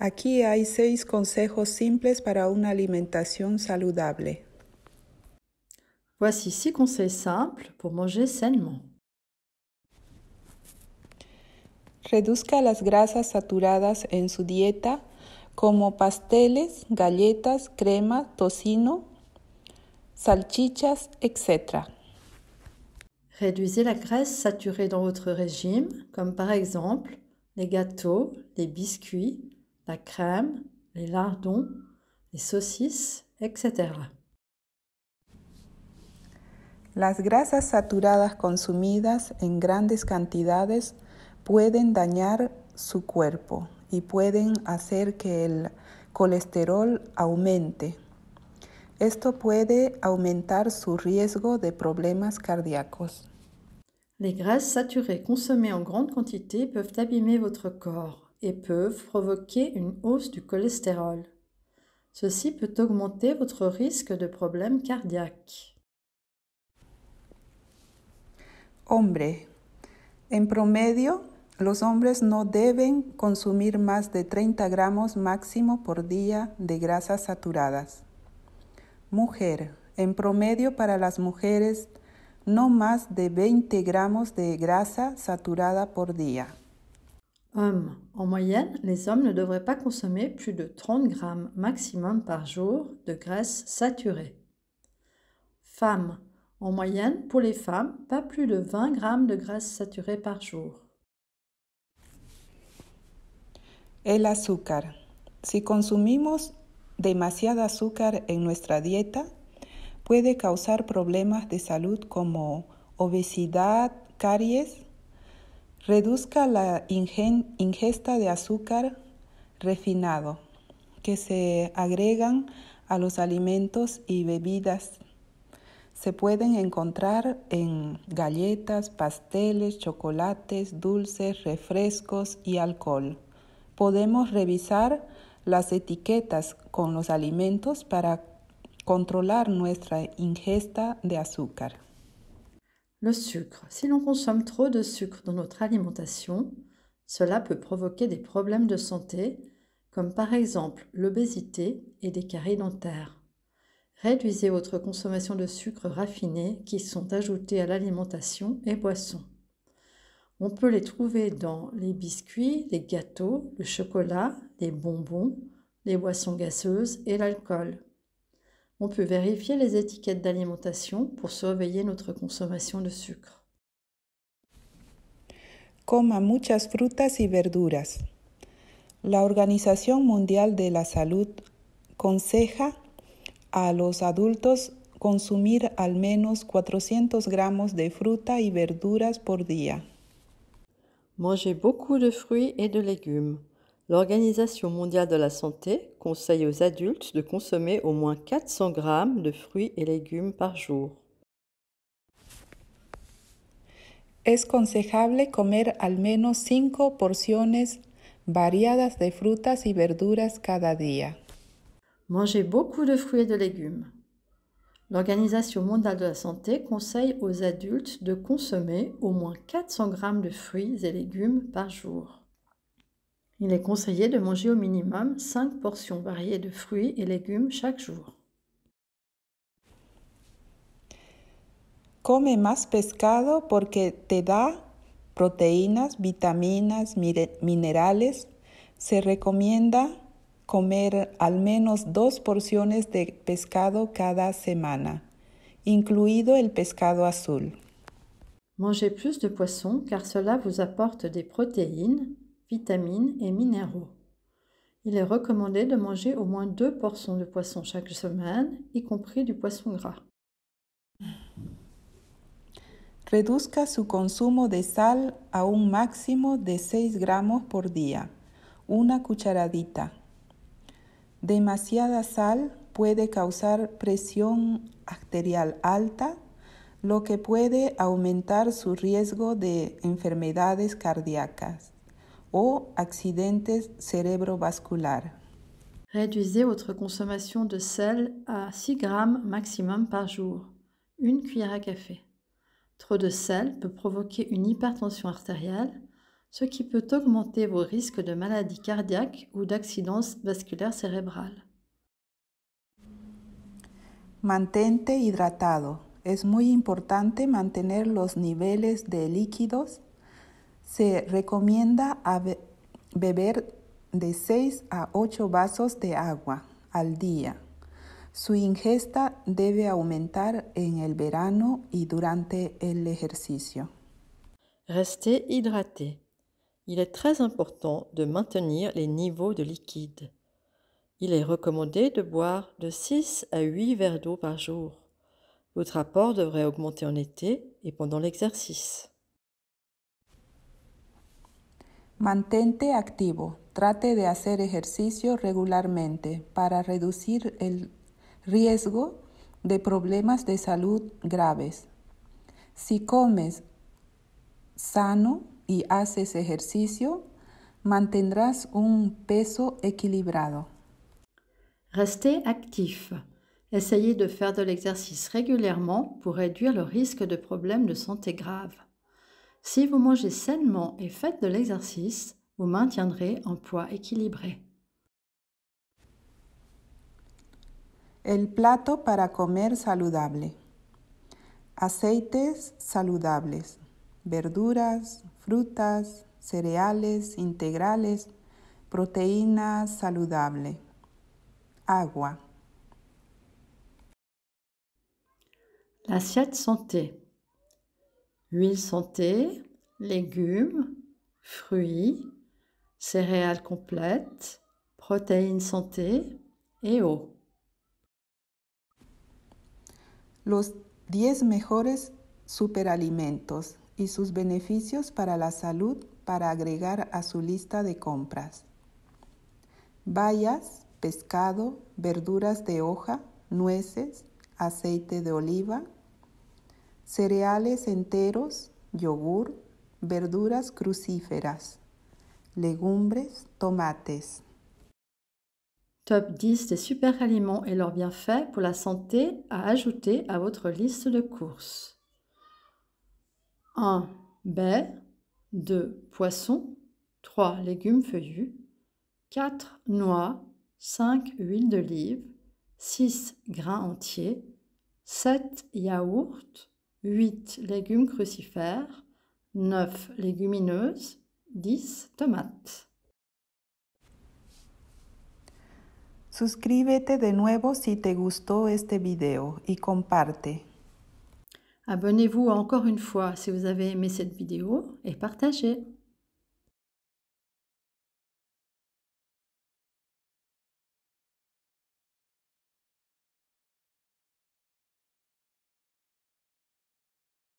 Aquí hay seis consejos simples para una alimentación saludable. Voici six conseils simples pour manger sainement. Reduzca las grasas saturadas en su dieta como pasteles, galletas, crema, tocino, salchichas, etc. Réduisez la graisse saturée dans votre régime, comme par exemple les gâteaux, les biscuits, la crème, les lardons, les saucisses, etc. Las grasas saturadas consumidas en grandes cantidades pueden dañar su cuerpo y pueden hacer que el colesterol aumente. Esto puede aumentar su riesgo de problemas cardíacos. Les grasas saturées consommées en grande quantité peuvent abîmer votre corps et peuvent provoquer une hausse du cholestérol. Ceci peut augmenter votre risque de problèmes cardiaques. Hombre. En promedio, los hombres no deben consumir más de 30 gramos máximo por día de grasas saturadas. Mujer. En promedio para las mujeres, no más de 20 gramos de grasa saturada por día. Hommes. En moyenne, les hommes ne devraient pas consommer plus de 30 grammes maximum par jour de graisse saturée. Femmes. En moyenne, pour les femmes, pas plus de 20 grammes de graisse saturée par jour. El azúcar. Si consumimos demasiado azúcar en nuestra dieta, puede causar problemas de salud como obesidad, caries, Reduzca la ingesta de azúcar refinado que se agregan a los alimentos y bebidas. Se pueden encontrar en galletas, pasteles, chocolates, dulces, refrescos y alcohol. Podemos revisar las etiquetas con los alimentos para controlar nuestra ingesta de azúcar. Le sucre. Si l'on consomme trop de sucre dans notre alimentation, cela peut provoquer des problèmes de santé, comme par exemple l'obésité et des caries dentaires. Réduisez votre consommation de sucre raffiné qui sont ajoutés à l'alimentation et boissons. On peut les trouver dans les biscuits, les gâteaux, le chocolat, les bonbons, les boissons gazeuses et l'alcool on peut vérifier les étiquettes d'alimentation pour surveiller notre consommation de sucre. Coma muchas frutas y verduras. La Organización Mundial de la Salud conseja a los adultos consumir al menos 400 gramos de fruta y verduras por día. Manger beaucoup de fruits et de légumes. L'Organisation mondiale de la santé conseille aux adultes de consommer au moins 400 grammes de fruits et légumes par jour. Es de comer al menos 5 portions variadas de frutas y verduras cada jour. Manger beaucoup de fruits et de légumes. L'Organisation mondiale de la santé conseille aux adultes de consommer au moins 400 grammes de fruits et légumes par jour. Il est conseillé de manger au minimum 5 portions variées de fruits et légumes chaque jour. Come más pescado porque te da proteínas, vitaminas, minerales. Se recomienda comer al menos dos porciones de pescado cada semana, incluido el pescado azul. Mangez plus de poissons car cela vous apporte des protéines, vitamines y minerales. Il est recommandé de manger au moins deux portions de poisson chaque semaine, y compris du poisson gras. Reduzca su consumo de sal a un máximo de 6 gramos por día, una cucharadita. Demasiada sal puede causar presión arterial alta, lo que puede aumentar su riesgo de enfermedades cardíacas. ou accidentes cérébrovasculaires. Réduisez votre consommation de sel à 6 grammes maximum par jour, une cuillère à café. Trop de sel peut provoquer une hypertension artérielle, ce qui peut augmenter vos risques de maladies cardiaques ou d'accidents vasculaires cérébrales. Mantente hidratado. Es muy importante mantener los niveles de líquidos se recomienda a beber de 6 a 8 vasos de agua al día. Su ingesta debe aumentar en el verano y durante el ejercicio. Restez hydraté. Il est très important de maintenir les niveaux de liquide. Il est recommandé de boire de 6 à 8 verres d'eau par jour. Votre apport devrait augmenter en été et pendant l'exercice. Mantente activo. Trate de hacer ejercicio regularmente para reducir el riesgo de problemas de salud graves. Si comes sano y haces ejercicio, mantendrás un peso equilibrado. Reste actif. Essayez de faire de l'exercice régulièrement pour réduire le risque de problèmes de santé graves. Si vous mangez sainement et faites de l'exercice, vous maintiendrez un poids équilibré. El plato para comer saludable. Aceites saludables, verduras, frutas, cereales integrales, proteína saludable, agua. L'assiette santé. huile santé, légumes, fruits, céréales complètes, protéines santé et eau. Los 10 mejores superalimentos y sus beneficios para la salud para agregar a su lista de compras. Bayas, pescado, verduras de hoja, nueces, aceite de oliva, Céréales enteros, yogur, verduras crucifères, légumbres, tomates. Top 10 des super aliments et leurs bienfaits pour la santé à ajouter à votre liste de courses. 1. Baies 2. Poissons 3. Légumes feuillus 4. Noix 5. Huile d'olive 6. Grains entiers 7. Yaourt 8 légumes crucifères, 9 légumineuses, 10 tomates. Suscríbete de nuevo si te gustó este video y comparte. Abonnez-vous encore une fois si vous avez aimé cette vidéo et partagez.